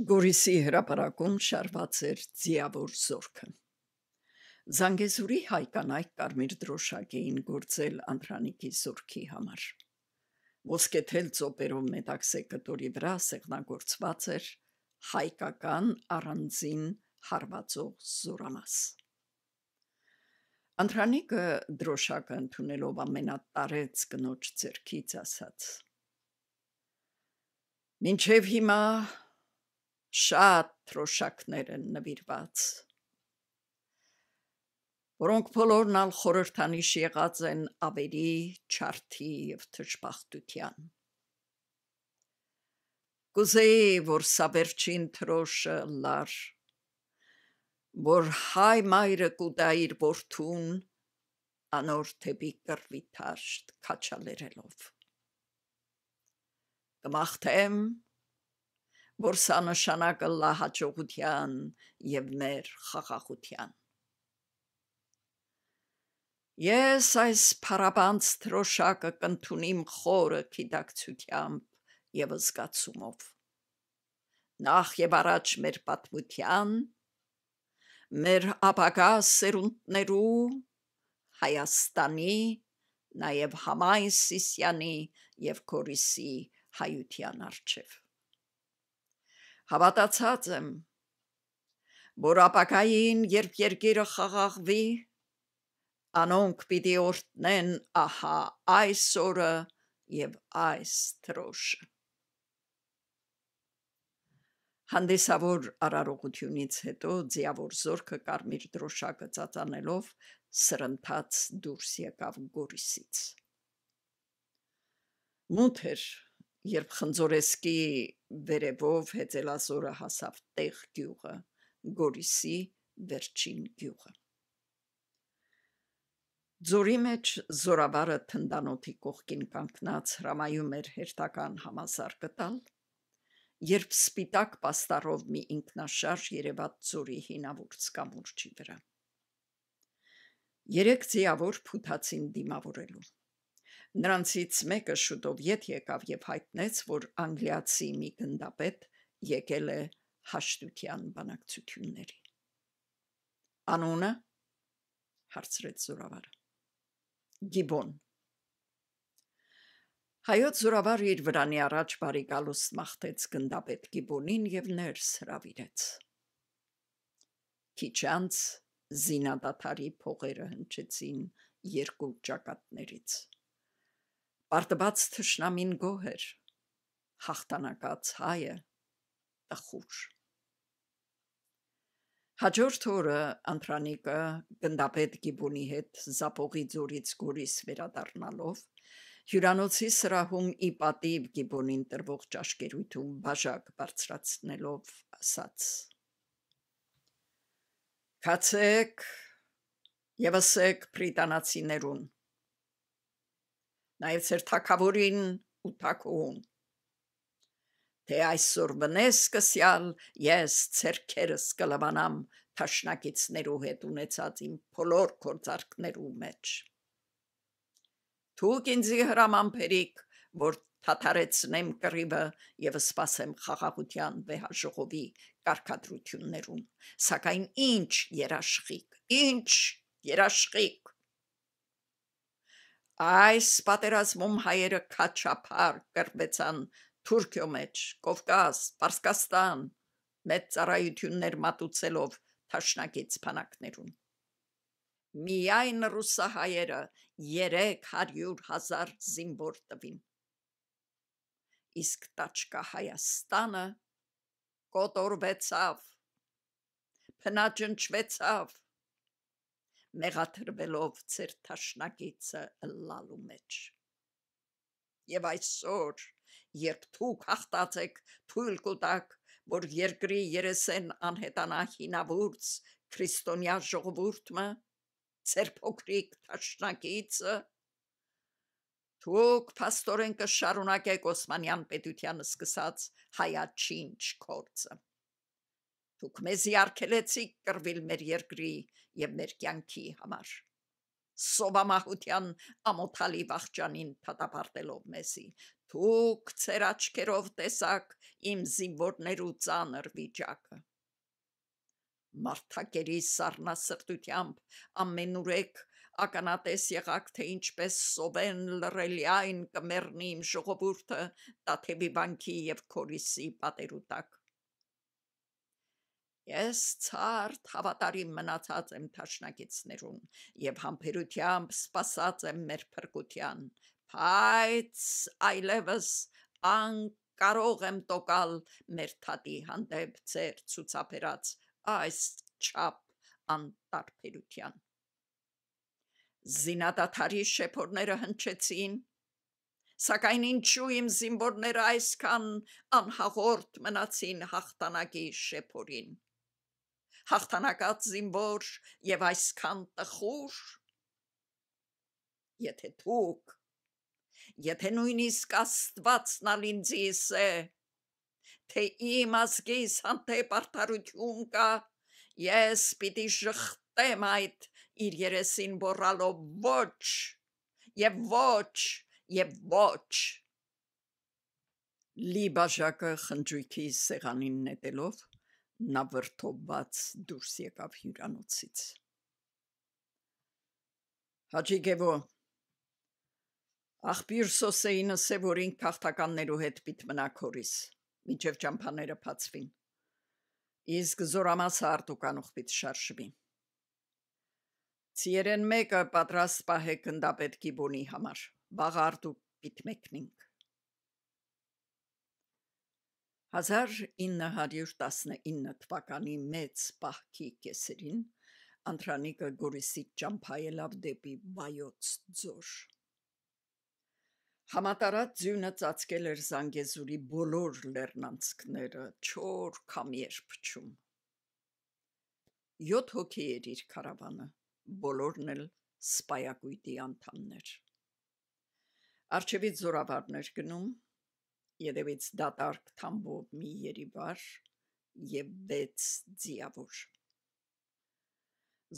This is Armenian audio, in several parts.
Գորիսի հրապարակում շարված էր ձիավոր զորքը։ Զանգեզուրի հայկանայք կարմիր դրոշակ էին գործել Անդրանիկի զորքի համար։ Ոսկեթել ծոպերով մետաքսե կտորի վրա սեղնագործված էր հայկական առանձին հարվածող զորամաս։ Անդրանիկը դրոշակը ընդունելով ամենատարեց կնոջ ձեռքից ասաց. Մինչև հիմա շատ թրոշակներ են նվիրված որոնք բոլորն ալ խորհրդանիշ եղած են ավերի, չարթի եւ թշպախտության։ Կուզեի, որ սա վերջին թրոշը լար, որ հայ մայրը կուտա իր որդուն անոր թեպի կրվի թաշտ կաչալերելով։ Կմաղթեմ, որ սա նշանակը լահաճողության եւ մեր խաղաղության։ Ես այս փարաբանց թրոշակը կընթունիմ խորը գիտակցությամբ եւ զգացումով։ Նախ եւ առաջ մեր պատմության, մեր ապագա սերունդներու Հայաստանի, նաեւ Համայն Սիսյանի եւ Կորիսի հայության արչեվ։ Հավատացած եմ, որ ապակային, երբ երկիրը խաղաղվի, անոնք պիտի օրտնեն ահա այս օրը եւ այս թրոշը։ Հանդեսավոր արարողությունից հետո ձիավոր զորքը կարմիր դրոշակը ծածանելով սրընթաց դուրս եկավ Գորիսից։ Մութեր երբ խնձորեսկի վերևով հեծելազորը հասավ տեղ գյուղը, գորիսի վերջին գյուղը։ Ձորի մեջ զորավարը թնդանոթի կողքին կանգնած հրամայում էր հերթական համազարկը տալ, երբ սպիտակ պաստառով մի ինքնաշարժ երևաց ձորի հինավուրց կամուրջի վրա։ Երեք ձիավոր փութացին դիմավորելու։ Նրանցից մեկը շուտով ետ եկավ եւ հայտնեց, որ անգլիացի մի գնդապետ եկել է հաշտության բանակցությունների։ Անունը հարցրեց զորավարը։ Գիբոն Հայոց զորավարը իր վրանի առաջ բարի գալուց մաղթեց գնդապետ Գիբոնին եւ ներս հravirեց։ Քիչ անց զինադատարի փողերը հնչեցին երկու ճակատներից։ Պարտված թշնամին գոհ էր, հաղթանակած հայը տխուր։ Հաջորդ օրը Անտրանիկը գնդապետ Գիբոնի հետ Զապողի ձորից գորիս վերադառնալով հյուրանոցի սրահում ի պատիվ Գիբոնին տրվող ճաշկերույթում բաժակ բարձրացնելով ասաց. Կացեք եւ ասեք բրիտանացիներուն նաև ծեր թակավորին ու թակոուն։ Թե այսօր բնես կսյալ, ես церքերս կլավանամ թաշնակիցներու հետ ունեցած իմ փոլոր կորցարկներու մեջ։ Թուք ինձի հրամանբերիք, որ թաթարեցնեմ կռիվը եւ սпасեմ խաղաղության վեհաժողովի կարկադրություններուն, սակայն ինչ երաշխիք, ինչ երաշխիք Այս պատերազմում հայերը քաչափար կրբեցան Թուրքիո մեջ, Կովկաս, Պարսկաստան մեծ ծառայություններ մատուցելով թաշնակից փանակներուն։ Միայն ռուսահայերը 300.000 զինվոր տվին։ Իսկ տաճկա Հայաստանը կոտորվեցավ, փնաճնչվեցավ, մեղաթրվելով ծեր թաշնակիցը լալու մեջ։ Եվ այսօր, երբ դուք հաղթած եք թույլ կուտակ, որ երկրի երեսեն անհետանա հինավուրց քրիստոնյա ժողովուրդը, ծեր փոքրիկ թաշնակիցը, Թուք փաստորեն կշարունակեք Օսմանյան պետության սկսած հայաչինչ կործը։ Դուք մեզ իարգելեցիք կրվել մեր երկրի եւ մեր կյանքի համար։ Սոբամահության ամոթալի վախճանին թատապարտելով մեզի, դուք ծեր աչքերով տեսակ իմ զինվորներու ծանր վիճակը։ Մարտակերի սառնասրտությամբ ամենուրեք ականատես եղաք, թե ինչպես սովեն լռելի այն կմեռնի իմ ժողովուրդը, տաթևի բանկի եւ քորիսի պատերուտակ։ Ես ցարտ հավատարիմ մնացած եմ թաշնակիցներուն եւ համբերությամբ սпасած եմ մեր փրկության, բայց այլևս անկարող եմ տոկալ մեր թատի հանդեպ ծեր ցուցաբերած այս չափ անտարբերության։ Զինադատարի շեփորները հնչեցին, սակայն ինչու իմ զինվորները այսքան անհաղորդ մնացին հաղթանակի շեփորին հաղթանակած զինվոր եւ այսքան տխուր եթե դուք եթե նույնիսկ աստվածն ալինձիս է թե իմ ազգիս հանդեպ արդարություն կա ես պիտի շղթեմ այդ իր երեսին բորալով ոչ եւ ոչ եւ ոչ լի բաժակը խնջույքի սեղանին նետելով Նա վրթոված դուրս եկավ հյուրանոցից։ Հաջիգեվո Աղբյուր Սոսեինը սևորին քաղաքականներու հետ պիտ մնակորիս, միջև ճամփաները փածվին։ Իսկ զորամասը արտուկանուխ պիտ շարժվի։ Ցիերեն մեկը պատրաստ պահե կնդապետքի բոնի համար։ Բաղ արտուկ պիտ մեկնինք։ 1919 թվականի մեծ պահքի կեսերին Անդրանիկը Գորիսից ճամփայելով դեպի Բայոց ձոր։ Համատարած ձյունը ծածկել էր Զանգեզուրի բոլոր լեռնանցքները, չոր կամ երբչում։ 7 հոգի էր իր քարավանը, բոլորն էլ սպայակույտի անդամներ։ Արջևից զորավարներ գնում, Երևից դատարկ թամբով մի երիվար եւ վեց ձիավոր։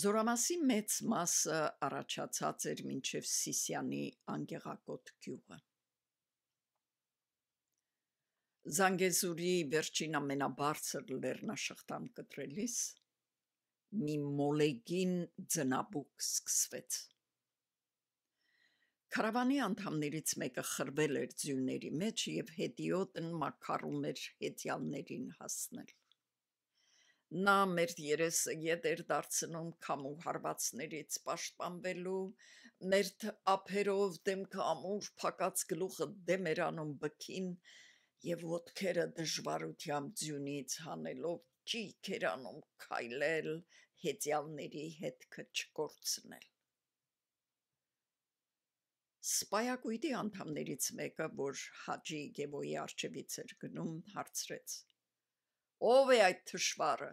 Զորամասի մեծ մասը առաջացած էր մինչև Սիսյանի անգեղակոտ գյուղը։ Զանգեզուրի վերջին ամենաբարձր լեռնաշղթան կտրելիս մի մոլեգին ձնաբուկ սկսվեց։ Քարավանի անդամներից մեկը խրվել էր ձյունների մեջ եւ հետիոտն մակարում էր հետյալներին հասնել։ Նա մեր երեսը ետ էր դարձնում քամու հարվածներից պաշտպանվելու, մեր ափերով դեմքը ամուր փակած գլուխը դեմ էր անում բքին եւ ոտքերը դժվարությամբ ձյունից հանելով ճիք էր անում քայլել, հետյալների հետքը չկորցնել։ Սպայակույտի անդամներից մեկը, որ Հաջի Գևոյի արջևից էր գնում, հարցրեց. Ո՞վ է այդ թշվառը։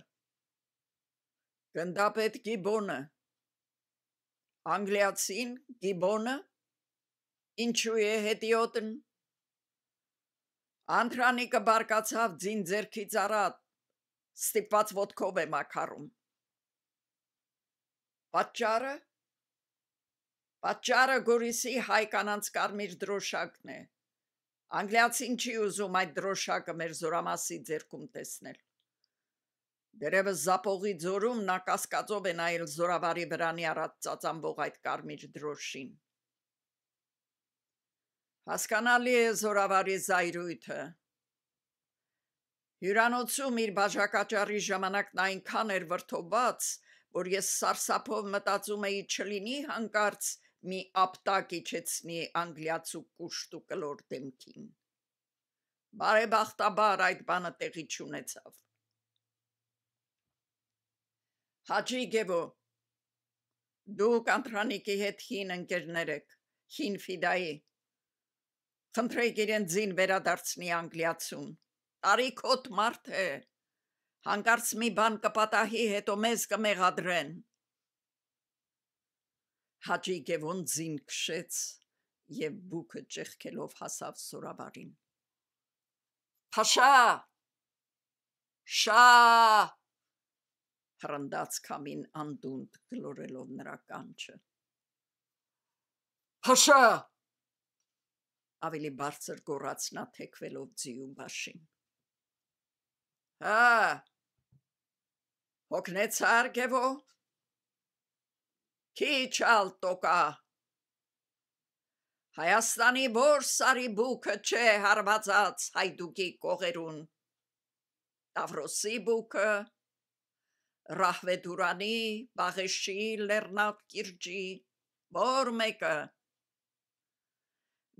Գնդապետ Գիբոնը։ Անգլիացին Գիբոնը։ Ինչու է հետիոտն։ Անտրանիկը բարկացավ ձին ձերքից առատ։ Ստիպված ոդկով է մակարում։ Պատճառը Պատճառը Գորիսի հայկանանց կարմիր դրոշակն է։ Անգլիացին չի ուզում այդ դրոշակը մեր զորամասի ձեռքում տեսնել։ Դերևս զապողի ձորում նա կասկածով է նայել զորավարի վրանի առած ծածանվող այդ կարմիր դրոշին։ Հասկանալի է զորավարի զայրույթը։ Հյուրանոցում իր բաժակաճառի ժամանակ նա այնքան էր վրթոված, որ ես սարսափով մտածում էի չլինի հանկարծ մի ապտակ իջեցնի անգլիացու կուշտու կլոր դեմքին։ Բարեբախտաբար այդ բանը տեղի չունեցավ։ Հաջի Գևո, դուք Անտրանիկի հետ հին ընկերներ եք, հին ֆիդայի։ Խնդրեք իրեն ձին վերադարձնի անգլիացուն։ Տարիքոտ մարդ է։ Հանկարծ մի բան կպատահի, հետո մեզ կմեղադրեն։ կմ Հաջիկևոն ձին քշեց եւ բուկը ճեղքելով հասավ սորավարին։ Փաշա! Շա! հրնդաց կամին անդունդ գլորելով նրա կանչը։ Փաշա! ավելի բարձր գոռաց նա թեքվելով ձիու բաշին։ Հա! Հոգնեց հարգևո Քիչ ալ տոկա։ Հայաստանի բորսարի բուքը չէ հարվածած հայդուկի կողերուն։ Տավրոսի բուքը, Ռահվեդուրանի, Բաղեշի, Լեռնատ կիրճի, որ մեկը։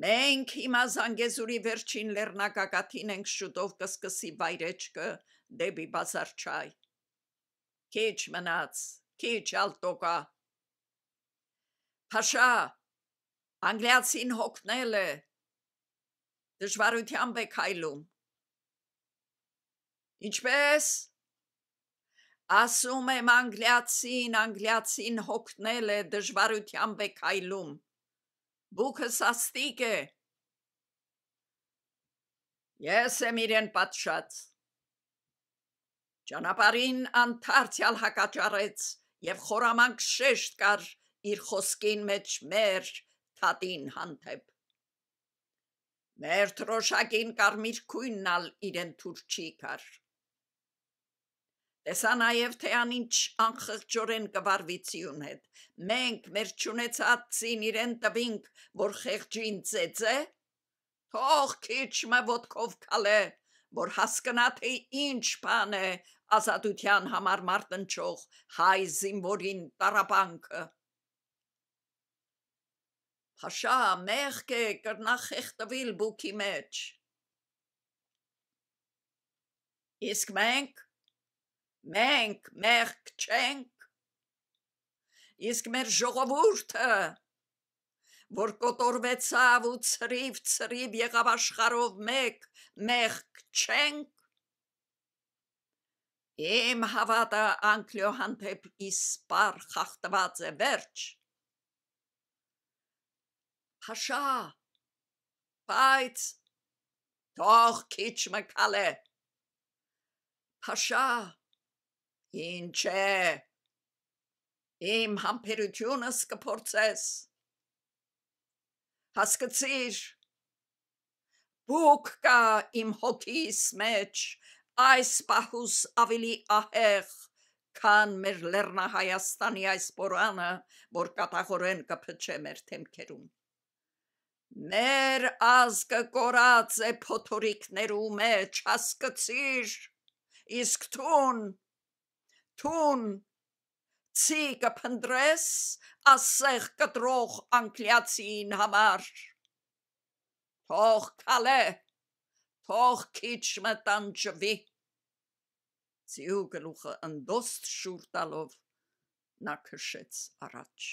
Մենք հիմա Զանգեզուրի վերջին լեռնակակաթին ենք շուտով կսկսի վայրեջքը դեպի բազարչայ։ Քիչ մնաց, քիչ ալ տոկա։ Փաշա, անգլիացին հոգնել է։ Դժվարությամբ է քայլում։ Ինչպես ասում եմ անգլիացին, անգլիացին հոգնել է, դժվարությամբ է քայլում։ Բուքս աստիկ է։ Ես եմ իրեն պատշած։ Ճանապարհին անթարցյալ հակաճառեց եւ խորամանկ շեշտ կար իր խոսքին մեջ մեր թատին հանդեպ։ Մեր թրոշակին կարմիր քույնն ալ իրեն թուր չի կար։ Տեսա նաև թե անինչ անխղճորեն կվարվիցիուն հետ։ Մենք մեր ճունեցածին իրեն տվինք, որ խեղճին ծեծե, թող քիչ մը ոդկով քալե, որ հասկնա թե ինչ բան է ազատության համար մարտնչող հայ զինվորին տարապանքը։ Հաշա, մեղք է կրնա խեղտվել բուքի մեջ։ Իսկ մենք մենք մեղք չենք։ Իսկ մեր ժողովուրդը որ կոտորվեցավ ու ծրիվ ծրիվ եղավ աշխարով մեկ, մեղք չենք։ Իմ հավատը անգլիո հանդեպ իսպար խախտված է վերջ։ Փաշա։ Բայց թող քիչ մկալե։ Փաշա։ Ինչ է։ Իմ համբերությունս կփորձես։ Հասկացիր։ Բուք կա իմ հոգիս մեջ այս պահուս ավելի ահեղ քան մեր լեռնահայաստանի այս բորանը, որ կատաղորեն կփչե մեր թեմքերում։ Մեր ազգը կորած է փոթորիկներու մեջ, հասկացիր։ Իսկ թուն, թուն, ցիկը փնդրես ասեղ կտրող անգլիացին համար։ Թող քալե, թող քիչ մտանջվի։ Ցիու գլուխը ընդոստ շուրտալով նա քշեց առաջ։